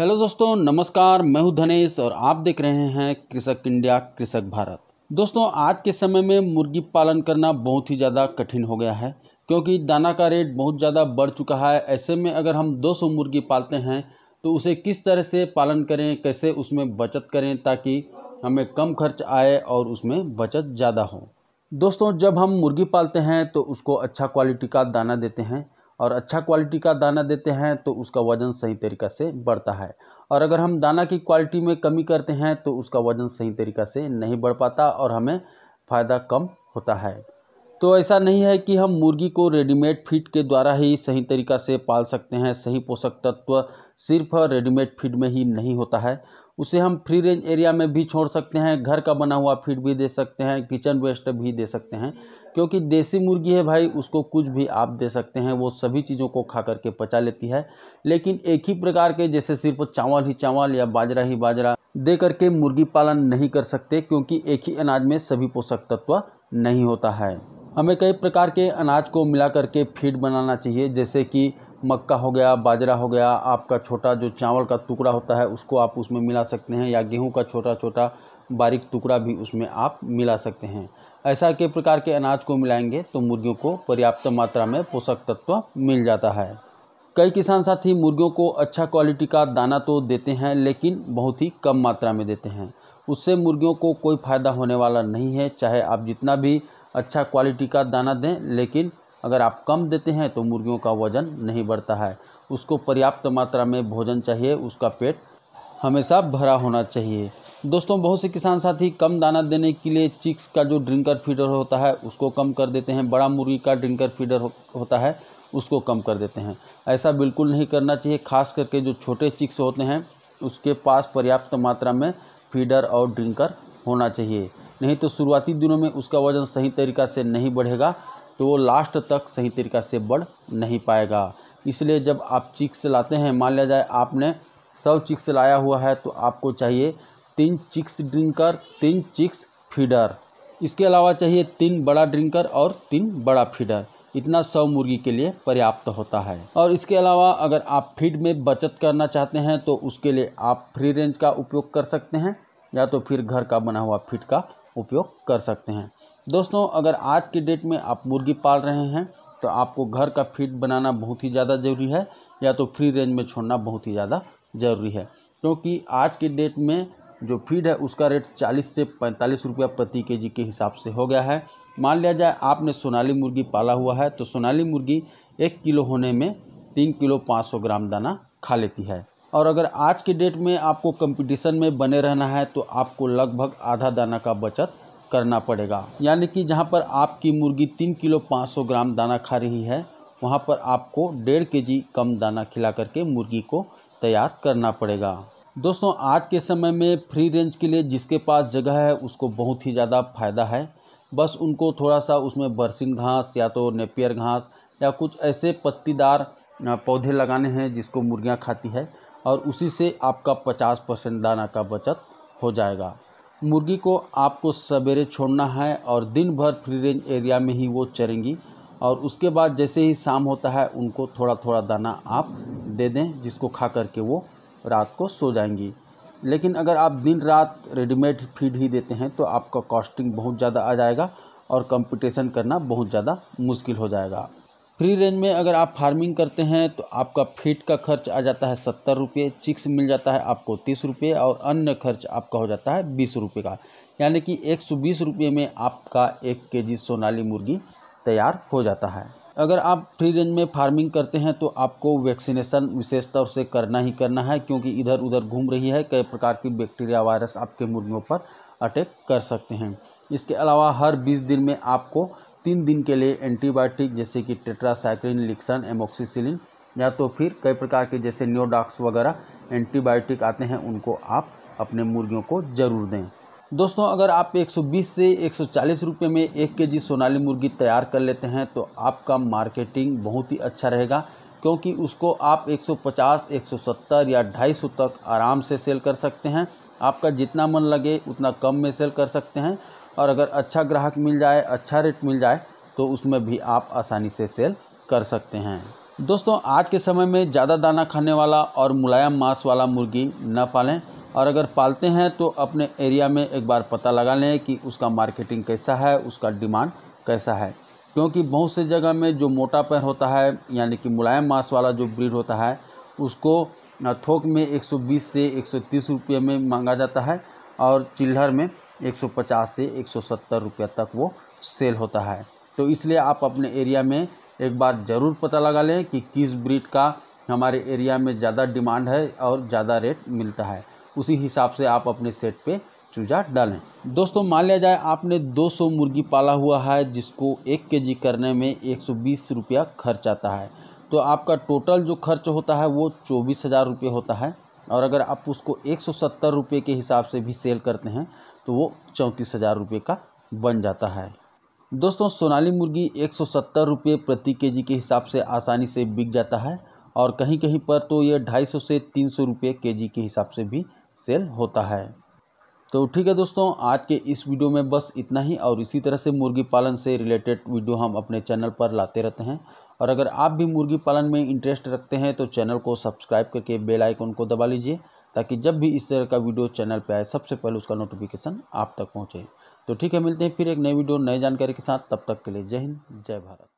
hello दोस्तों नमस्कार मैं हूं धनेश और आप देख रहे हैं कृषक इंडिया कृषक भारत दोस्तों आज के समय में मुर्गी पालन करना बहुत ही ज़्यादा कठिन हो गया है क्योंकि दाना का रेट बहुत ज़्यादा बढ़ चुका है ऐसे में अगर हम 200 मुर्गी पालते हैं तो उसे किस तरह से पालन करें कैसे उसमें बचत करें ताकि हमें कम खर्च आए और उसमें बचत ज़्यादा हो दोस्तों जब हम मुर्गी पालते हैं तो उसको अच्छा क्वालिटी का दाना देते हैं और अच्छा क्वालिटी का दाना देते हैं तो उसका वज़न सही तरीक़ा से बढ़ता है और अगर हम दाना की क्वालिटी में कमी करते हैं तो उसका वज़न सही तरीक़ा से नहीं बढ़ पाता और हमें फ़ायदा कम होता है तो ऐसा नहीं है कि हम मुर्गी को रेडीमेड फीड के द्वारा ही सही तरीक़ा से पाल सकते हैं सही पोषक तत्व सिर्फ रेडीमेड फीड में ही नहीं होता है उसे हम फ्री रेंज एरिया में भी छोड़ सकते हैं घर का बना हुआ फीड भी दे सकते हैं किचन वेस्ट भी दे सकते हैं क्योंकि देसी मुर्गी है भाई उसको कुछ भी आप दे सकते हैं वो सभी चीज़ों को खा करके पचा लेती है लेकिन एक ही प्रकार के जैसे सिर्फ चावल ही चावल या बाजरा ही बाजरा दे करके मुर्गी पालन नहीं कर सकते क्योंकि एक ही अनाज में सभी पोषक तत्व नहीं होता है हमें कई प्रकार के अनाज को मिला करके फीड बनाना चाहिए जैसे कि मक्का हो गया बाजरा हो गया आपका छोटा जो चावल का टुकड़ा होता है उसको आप उसमें मिला सकते हैं या गेहूं का छोटा छोटा बारीक टुकड़ा भी उसमें आप मिला सकते हैं ऐसा के प्रकार के अनाज को मिलाएंगे तो मुर्गियों को पर्याप्त मात्रा में पोषक तत्व मिल जाता है कई किसान साथी मुर्गियों को अच्छा क्वालिटी का दाना तो देते हैं लेकिन बहुत ही कम मात्रा में देते हैं उससे मुर्गियों को कोई फ़ायदा होने वाला नहीं है चाहे आप जितना भी अच्छा क्वालिटी का दाना दें लेकिन अगर आप कम देते हैं तो मुर्गियों का वज़न नहीं बढ़ता है उसको पर्याप्त मात्रा में भोजन चाहिए उसका पेट हमेशा भरा होना चाहिए दोस्तों बहुत से किसान साथी कम दाना देने के लिए चिक्स का जो ड्रिंकर फीडर होता है उसको कम कर देते हैं बड़ा मुर्गी का ड्रिंकर फीडर हो, होता है उसको कम कर देते हैं ऐसा बिल्कुल नहीं करना चाहिए खास करके जो छोटे चिक्स होते हैं उसके पास पर्याप्त मात्रा में फीडर और ड्रिंकर होना चाहिए नहीं तो शुरुआती दिनों में उसका वज़न सही तरीका से नहीं बढ़ेगा तो वो लास्ट तक सही तरीक़ा से बढ़ नहीं पाएगा इसलिए जब आप चिक्स लाते हैं मान लिया जाए आपने सौ चिक्स लाया हुआ है तो आपको चाहिए तीन चिक्स ड्रिंकर तीन चिक्स फीडर इसके अलावा चाहिए तीन बड़ा ड्रिंकर और तीन बड़ा फीडर इतना सौ मुर्गी के लिए पर्याप्त होता है और इसके अलावा अगर आप फीड में बचत करना चाहते हैं तो उसके लिए आप फ्री रेंज का उपयोग कर सकते हैं या तो फिर घर का बना हुआ फीड का उपयोग कर सकते हैं दोस्तों अगर आज के डेट में आप मुर्गी पाल रहे हैं तो आपको घर का फीड बनाना बहुत ही ज़्यादा ज़रूरी है या तो फ्री रेंज में छोड़ना बहुत ही ज़्यादा ज़रूरी है क्योंकि तो आज के डेट में जो फीड है उसका रेट 40 से 45 रुपया प्रति केजी के हिसाब से हो गया है मान लिया जाए आपने सोनाली मुर्गी पाला हुआ है तो सोनाली मुर्गी एक किलो होने में तीन किलो पाँच सौ ग्राम दाना खा लेती है और अगर आज के डेट में आपको कंपटीशन में बने रहना है तो आपको लगभग आधा दाना का बचत करना पड़ेगा यानी कि जहाँ पर आपकी मुर्गी तीन किलो पाँच सौ ग्राम दाना खा रही है वहाँ पर आपको डेढ़ के जी कम दाना खिला करके मुर्गी को तैयार करना पड़ेगा दोस्तों आज के समय में फ्री रेंज के लिए जिसके पास जगह है उसको बहुत ही ज़्यादा फायदा है बस उनको थोड़ा सा उसमें बरसिन घास या तो नेपियर घास या कुछ ऐसे पत्तीदार पौधे लगाने हैं जिसको मुर्गियाँ खाती है और उसी से आपका पचास परसेंट दाना का बचत हो जाएगा मुर्गी को आपको सवेरे छोड़ना है और दिन भर फ्री रेंज एरिया में ही वो चरेंगी और उसके बाद जैसे ही शाम होता है उनको थोड़ा थोड़ा दाना आप दे दें जिसको खा करके वो रात को सो जाएंगी लेकिन अगर आप दिन रात रेडीमेड फीड ही देते हैं तो आपका कॉस्टिंग बहुत ज़्यादा आ जाएगा और कंपटीशन करना बहुत ज़्यादा मुश्किल हो जाएगा फ्री रेंज में अगर आप फार्मिंग करते हैं तो आपका फीट का खर्च आ जाता है सत्तर रुपये चिक्स मिल जाता है आपको तीस रुपये और अन्य खर्च आपका हो जाता है बीस रुपये का यानी कि एक सौ बीस रुपये में आपका एक के जी सोनाली मुर्गी तैयार हो जाता है अगर आप फ्री रेंज में फार्मिंग करते हैं तो आपको वैक्सीनेशन विशेष तौर से करना ही करना है क्योंकि इधर उधर घूम रही है कई प्रकार की बैक्टीरिया वायरस आपके मुर्गियों पर अटैक कर सकते हैं इसके अलावा हर बीस दिन में आपको तीन दिन के लिए एंटीबायोटिक जैसे कि टेट्रासाइक्लिन लिक्सन एमोक्सीसिलिन या तो फिर कई प्रकार के जैसे न्योडॉक्स वगैरह एंटीबायोटिक आते हैं उनको आप अपने मुर्गियों को ज़रूर दें दोस्तों अगर आप 120 से 140 रुपए में एक के जी सोनाली मुर्गी तैयार कर लेते हैं तो आपका मार्केटिंग बहुत ही अच्छा रहेगा क्योंकि उसको आप 150, 170 या 250 तक आराम से सेल कर सकते हैं आपका जितना मन लगे उतना कम में सेल कर सकते हैं और अगर अच्छा ग्राहक मिल जाए अच्छा रेट मिल जाए तो उसमें भी आप आसानी से सेल कर सकते हैं दोस्तों आज के समय में ज़्यादा दाना खाने वाला और मुलायम मांस वाला मुर्गी न पालें और अगर पालते हैं तो अपने एरिया में एक बार पता लगा लें कि उसका मार्केटिंग कैसा है उसका डिमांड कैसा है क्योंकि बहुत से जगह में जो मोटा पैर होता है यानी कि मुलायम मांस वाला जो ब्रीड होता है उसको थोक में 120 से 130 रुपये में मांगा जाता है और चिल्हर में 150 से 170 रुपये तक वो सेल होता है तो इसलिए आप अपने एरिया में एक बार ज़रूर पता लगा लें कि किस ब्रीड का हमारे एरिया में ज़्यादा डिमांड है और ज़्यादा रेट मिलता है उसी हिसाब से आप अपने सेट पे चूजा डालें दोस्तों मान लिया जाए आपने 200 मुर्गी पाला हुआ है जिसको एक के करने में बीस रुपया खर्च आता है तो आपका टोटल जो खर्च होता है वो चौबीस हज़ार रुपये होता है और अगर आप उसको एक सौ सत्तर रुपये के हिसाब से भी सेल करते हैं तो वो चौंतीस हज़ार रुपये का बन जाता है दोस्तों सोनाली मुर्गी एक सौ सत्तर रुपये प्रति केजी के हिसाब से आसानी से बिक जाता है और कहीं कहीं पर तो ये ढाई सौ से तीन सौ रुपये के जी के हिसाब से भी सेल होता है तो ठीक है दोस्तों आज के इस वीडियो में बस इतना ही और इसी तरह से मुर्गी पालन से रिलेटेड वीडियो हम अपने चैनल पर लाते रहते हैं और अगर आप भी मुर्गी पालन में इंटरेस्ट रखते हैं तो चैनल को सब्सक्राइब करके बेल आइकन को दबा लीजिए ताकि जब भी इस तरह का वीडियो चैनल पर आए सबसे पहले उसका नोटिफिकेशन आप तक पहुँचे तो ठीक है मिलते हैं फिर एक नई वीडियो नए जानकारी के साथ तब तक के लिए जय हिंद जय भारत